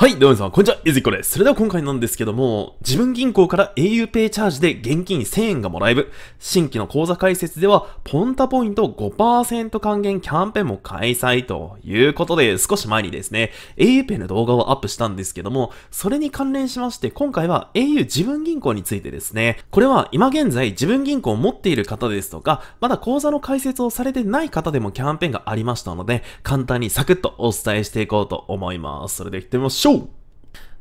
はい、どうも皆さん、こんにちは、ゆずきこです。それでは今回なんですけども、自分銀行から auPay チャージで現金1000円がもらえる。新規の口座開設では、ポンタポイント5%還元キャンペーンも開催ということで、少し前にですね、auPay の動画をアップしたんですけども、それに関連しまして、今回は au 自分銀行についてですね、これは今現在自分銀行を持っている方ですとか、まだ口座の開設をされてない方でもキャンペーンがありましたので、簡単にサクッとお伝えしていこうと思います。それでは行ってみましょう。ょう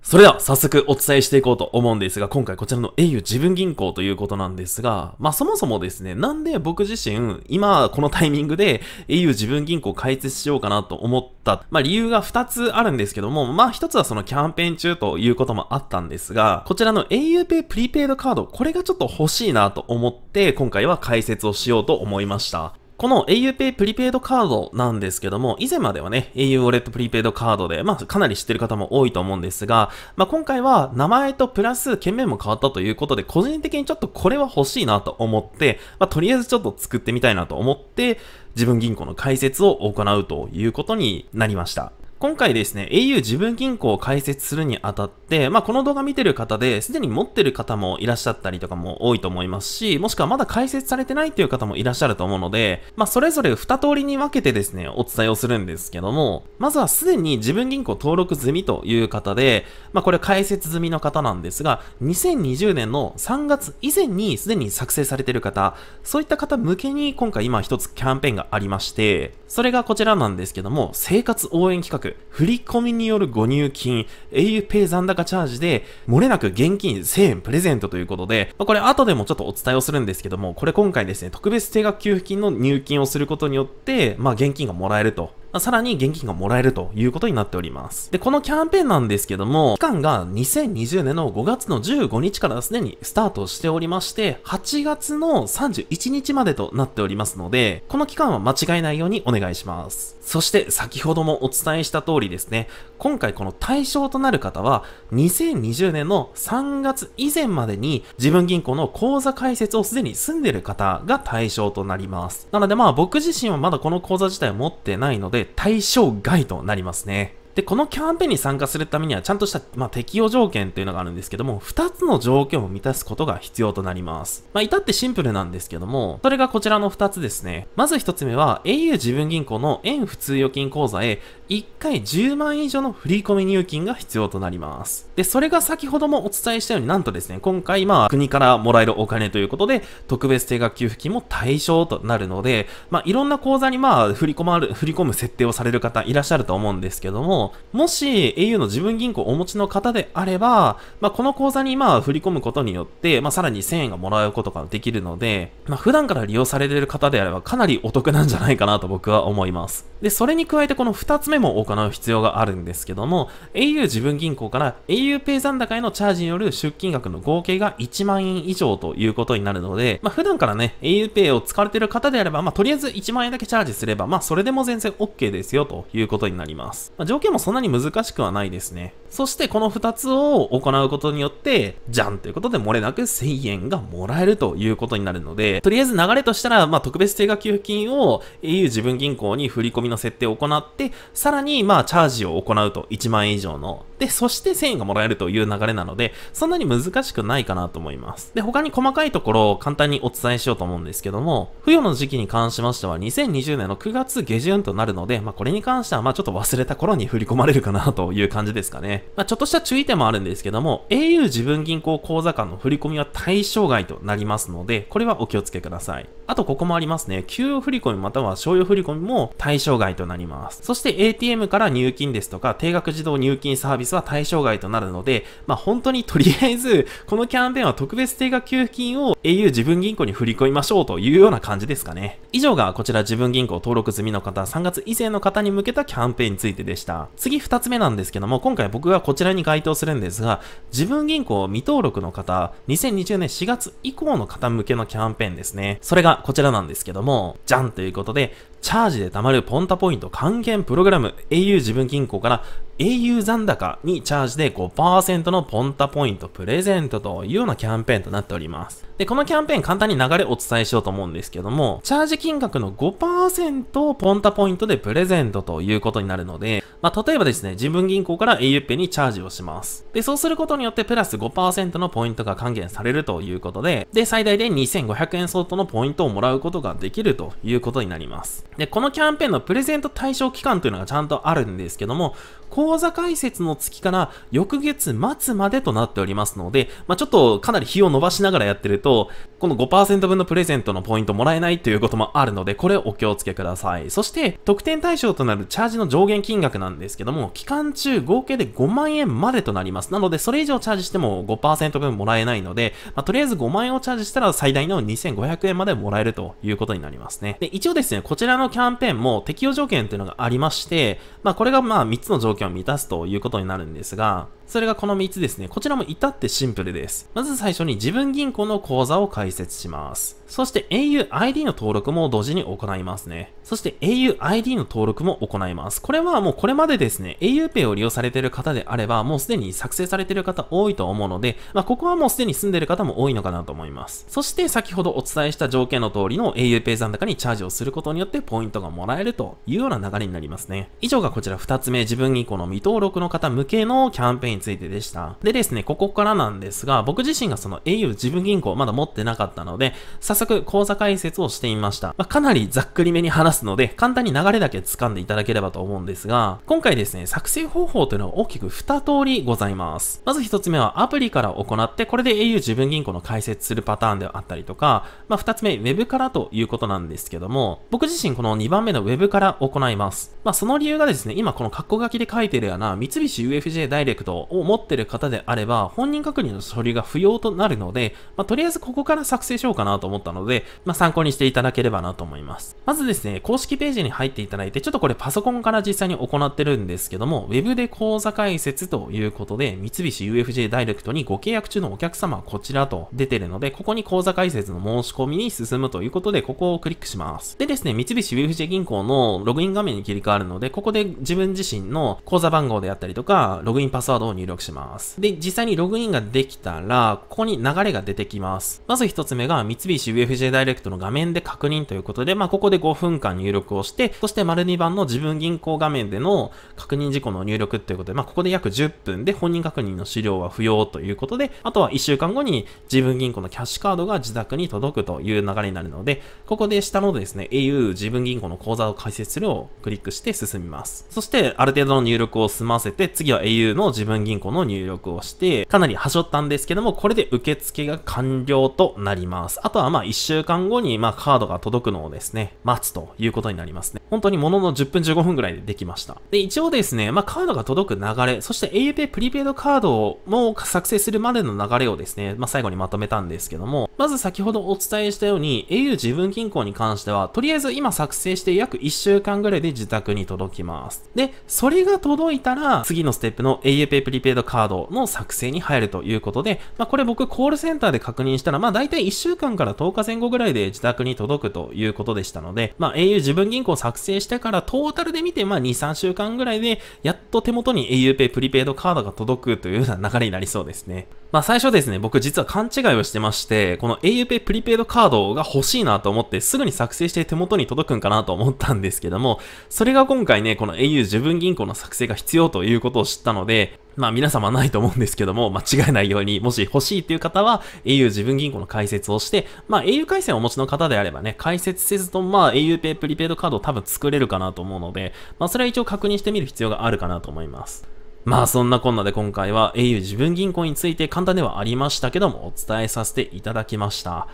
それでは早速お伝えしていこうと思うんですが、今回こちらの au 自分銀行ということなんですが、まあそもそもですね、なんで僕自身、今このタイミングで au 自分銀行開設しようかなと思った、まあ理由が2つあるんですけども、まあ1つはそのキャンペーン中ということもあったんですが、こちらの auPay プリペイドカード、これがちょっと欲しいなと思って、今回は開設をしようと思いました。この auPay プリペイドカードなんですけども、以前まではね、au ウォレットプリペイドカードで、まあかなり知ってる方も多いと思うんですが、まあ今回は名前とプラス件名も変わったということで、個人的にちょっとこれは欲しいなと思って、まあとりあえずちょっと作ってみたいなと思って、自分銀行の開設を行うということになりました。今回ですね、au 自分銀行を開設するにあたって、まあ、この動画見てる方で、すでに持ってる方もいらっしゃったりとかも多いと思いますし、もしくはまだ開設されてないっていう方もいらっしゃると思うので、まあ、それぞれ2通りに分けてですね、お伝えをするんですけども、まずはすでに自分銀行登録済みという方で、まあ、これ開設済みの方なんですが、2020年の3月以前にすでに作成されてる方、そういった方向けに今回今一つキャンペーンがありまして、それがこちらなんですけども、生活応援企画振込によるご入金、auPay 残高チャージで、漏れなく現金1000円プレゼントということで、まあ、これ後でもちょっとお伝えをするんですけども、これ今回ですね、特別定額給付金の入金をすることによって、まあ現金がもらえるとさらに現金がもらえるということになっております。で、このキャンペーンなんですけども、期間が2020年の5月の15日からすでにスタートしておりまして、8月の31日までとなっておりますので、この期間は間違えないようにお願いします。そして先ほどもお伝えした通りですね、今回この対象となる方は、2020年の3月以前までに自分銀行の口座開設をすでに済んでいる方が対象となります。なのでまあ僕自身はまだこの口座自体持ってないので、で対象外となりますね。で、このキャンペーンに参加するためには、ちゃんとした、まあ、適用条件というのがあるんですけども、2つの条件を満たすことが必要となります。まあ、至ってシンプルなんですけども、それがこちらの2つですね。まず1つ目は、au 自分銀行の円普通預金口座へ、1回10万以上の振込入金が必要となります。で、それが先ほどもお伝えしたように、なんとですね、今回、まあ、国からもらえるお金ということで、特別定額給付金も対象となるので、まあ、いろんな口座にまあ、振り込まれ、振り込む設定をされる方いらっしゃると思うんですけども、も、し au の自分銀行をお持ちの方であれば、まあ、この口座にまあ振り込むことによって、まあ、さらに1000円がもらうことができるので、まあ、普段から利用されてる方であればかなりお得なんじゃないかなと僕は思います。で、それに加えてこの2つ目も行う必要があるんですけども、au 自分銀行から auPay 残高へのチャージによる出金額の合計が1万円以上ということになるので、まあ、普段からね、auPay を使われてる方であれば、まあ、とりあえず1万円だけチャージすれば、まあ、それでも全然 OK ですよということになります。まあ、条件ももそんなに難しくはないですね。そしてこの2つを行うことによって、じゃんということで漏れなく1000円がもらえるということになるので、とりあえず流れとしたら、まあ、特別定額給付金を au 自分銀行に振り込みの設定を行って、さらに、まあ、チャージを行うと、1万円以上の。で、そして1000円がもらえるという流れなので、そんなに難しくないかなと思います。で、他に細かいところを簡単にお伝えしようと思うんですけども、付与の時期に関しましては2020年の9月下旬となるので、まあこれに関してはまあちょっと忘れた頃に振り込まれるかなという感じですかね。まあちょっとした注意点もあるんですけども、au 自分銀行口座間の振り込みは対象外となりますので、これはお気をつけください。あとここもありますね。給与振込または商用振込も対象外となります。そして ATM から入金ですとか定額自動入金サービススは対象外となるので、まあ、本当に とりあえず、このキャンペーンは特別定額給付金を au 自分銀行に振り込みましょうというような感じですかね。以上がこちら自分銀行登録済みの方、3月以前の方に向けたキャンペーンについてでした。次2つ目なんですけども、今回僕がこちらに該当するんですが、自分銀行未登録の方、2020年4月以降の方向けのキャンペーンですね。それがこちらなんですけども、じゃんということで、チャージで貯まるポンタポイント還元プログラム au 自分銀行から au 残高にチャージで5%のポンタポイントプレゼントというようなキャンペーンとなっております。で、このキャンペーン簡単に流れをお伝えしようと思うんですけども、チャージ金額の5%をポンタポイントでプレゼントということになるので、まあ、例えばですね、自分銀行から au ペにチャージをします。で、そうすることによってプラス5%のポイントが還元されるということで、で、最大で2500円相当のポイントをもらうことができるということになります。で、このキャンペーンのプレゼント対象期間というのがちゃんとあるんですけども、口座開設の月から翌月末までとなっておりますので、まあ、ちょっとかなり日を伸ばしながらやってると、この5%分のプレゼントのポイントもらえないということもあるので、これお気をつけください。そして、特典対象となるチャージの上限金額なんですけども、期間中合計で5万円までとなります。なので、それ以上チャージしても5%分もらえないので、まあ、とりあえず5万円をチャージしたら最大の2500円までもらえるということになりますね。で、一応ですね、こちらのキャンペーンも適用条件というのがありまして、まあ、これがまあ3つの条件条を満たすということになるんですが、それがこの3つですね。こちらも至ってシンプルです。まず最初に自分銀行の口座を開設します。そして auID の登録も同時に行いますね。そして auID の登録も行います。これはもうこれまでですね、auPay を利用されている方であれば、もうすでに作成されている方多いと思うので、まあ、ここはもうすでに住んでいる方も多いのかなと思います。そして先ほどお伝えした条件の通りの auPay 残高にチャージをすることによってポイントがもらえるというような流れになりますね。以上がこちら2つ目、自分銀行の未登録の方向けのキャンペーンについてでした。でですね、ここからなんですが、僕自身がその au 自分銀行まだ持ってなかったので、早速口座解説をしてみました。まあ、かなりざっくりめに話すので、簡単に流れだけ掴んでいただければと思うんですが、今回ですね、作成方法というのは大きく2通りございます。まず1つ目はアプリから行って、これで au 自分銀行の解説するパターンであったりとか、まあ、2つ目、Web からということなんですけども、僕自身この2番目の Web から行います。まあ、その理由がですね、今この括弧書きで書いてるような三菱 UFJ ダイレクトを持ってる方であれば、本人確認の処理が不要となるので、まあ、とりあえずここから作成しようかなと思ったので、まあ、参考にしていただければなと思います。まずですね、公式ページに入っていただいて、ちょっとこれパソコンから実際に行ってるんですけども、Web で口座解説ということで、三菱 UFJ ダイレクトにご契約中のお客様はこちらと出てるので、ここに口座解説の申し込みに進むということで、ここをクリックします。でですね、三菱 UFJ 銀行のログイン画面に切り替わるので、ここで自分自身の口座番号であったりとか、ログインパスワードを入力します。で、実際にログインができたら、ここに流れが出てきます。まず1つ目が三菱 UFJ ダイレクトの画面で確認ということで、まあ、ここで5分間入力をして、そして丸2番の自分銀行画面での確認事項の入力ということで、まあ、ここで約10分で本人確認の資料は不要ということで、あとは1週間後に自分銀行のキャッシュカードが自宅に届くという流れになるので、ここで下のですね、au 自分銀行の口座を開設するをクリックして進みます。そして、ある程度の入力を済ませて、次は au の自分銀行の入力をして、かなり端折ったんですけども、これで受付が完了となります。あとはまあ1週間後にまあカードが届くのをですね、待つということになります本当にものの10分15分ぐらいでできました。で、一応ですね、まあ、カードが届く流れ、そして a u p プリペイドカードも作成するまでの流れをですね、まあ、最後にまとめたんですけども、まず先ほどお伝えしたように、au 自分銀行に関しては、とりあえず今作成して約1週間ぐらいで自宅に届きます。で、それが届いたら、次のステップの a u p プリペイドカードの作成に入るということで、まあ、これ僕コールセンターで確認したら、まあ、大体1週間から10日前後ぐらいで自宅に届くということでしたので、まあ、au 自分銀行作成成してからトータルで見て、まあ、2、3週間ぐらいで、やっと手元に auPay プリペイドカードが届くというような流れになりそうですね。まあ最初ですね、僕実は勘違いをしてまして、この auPay プリペイドカードが欲しいなと思ってすぐに作成して手元に届くんかなと思ったんですけども、それが今回ね、この au 自分銀行の作成が必要ということを知ったので、まあ皆様ないと思うんですけども、間違えないように、もし欲しいっていう方は au 自分銀行の解説をして、まあ au 回線をお持ちの方であればね、解説せずとまあ auPay プリペイドカードを多分作れるかなと思うので、まあそれは一応確認してみる必要があるかなと思います。まあそんなこんなで今回は au 自分銀行について簡単ではありましたけどもお伝えさせていただきました。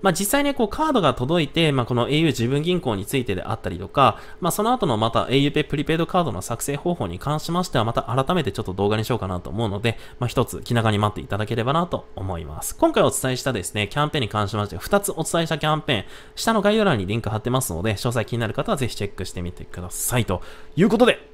まあ、実際ね、こうカードが届いて、まあ、この au 自分銀行についてであったりとか、まあ、その後のまた a u ペプリペイドカードの作成方法に関しましては、また改めてちょっと動画にしようかなと思うので、まあ、一つ気長に待っていただければなと思います。今回お伝えしたですね、キャンペーンに関しまして、2つお伝えしたキャンペーン、下の概要欄にリンク貼ってますので、詳細気になる方はぜひチェックしてみてください。ということで、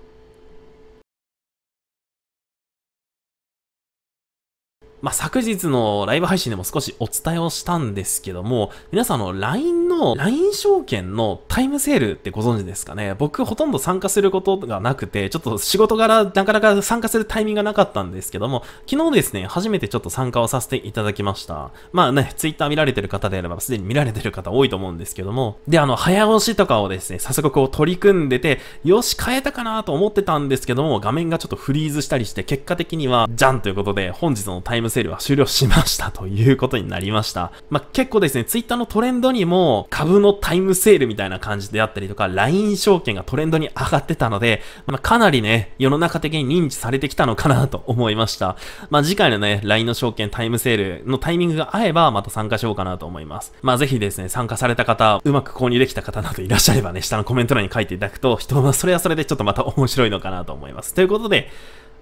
まあ、昨日のライブ配信でも少しお伝えをしたんですけども、皆さんの LINE の、LINE 証券のタイムセールってご存知ですかね僕ほとんど参加することがなくて、ちょっと仕事柄なかなか参加するタイミングがなかったんですけども、昨日ですね、初めてちょっと参加をさせていただきました。まあね、Twitter 見られてる方であればすでに見られてる方多いと思うんですけども、で、あの、早押しとかをですね、早速こう取り組んでて、よし、変えたかなと思ってたんですけども、画面がちょっとフリーズしたりして、結果的には、じゃんということで、本日のタイムセールは終了しましたということになりました。まあ、結構ですね、ツイッターのトレンドにも株のタイムセールみたいな感じであったりとか、LINE 証券がトレンドに上がってたので、まあ、かなりね、世の中的に認知されてきたのかなと思いました。まあ、次回のね、LINE の証券タイムセールのタイミングが合えば、また参加しようかなと思います。まあ、ぜひですね、参加された方、うまく購入できた方などいらっしゃればね、下のコメント欄に書いていただくと、人はそれはそれでちょっとまた面白いのかなと思います。ということで、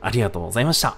ありがとうございました。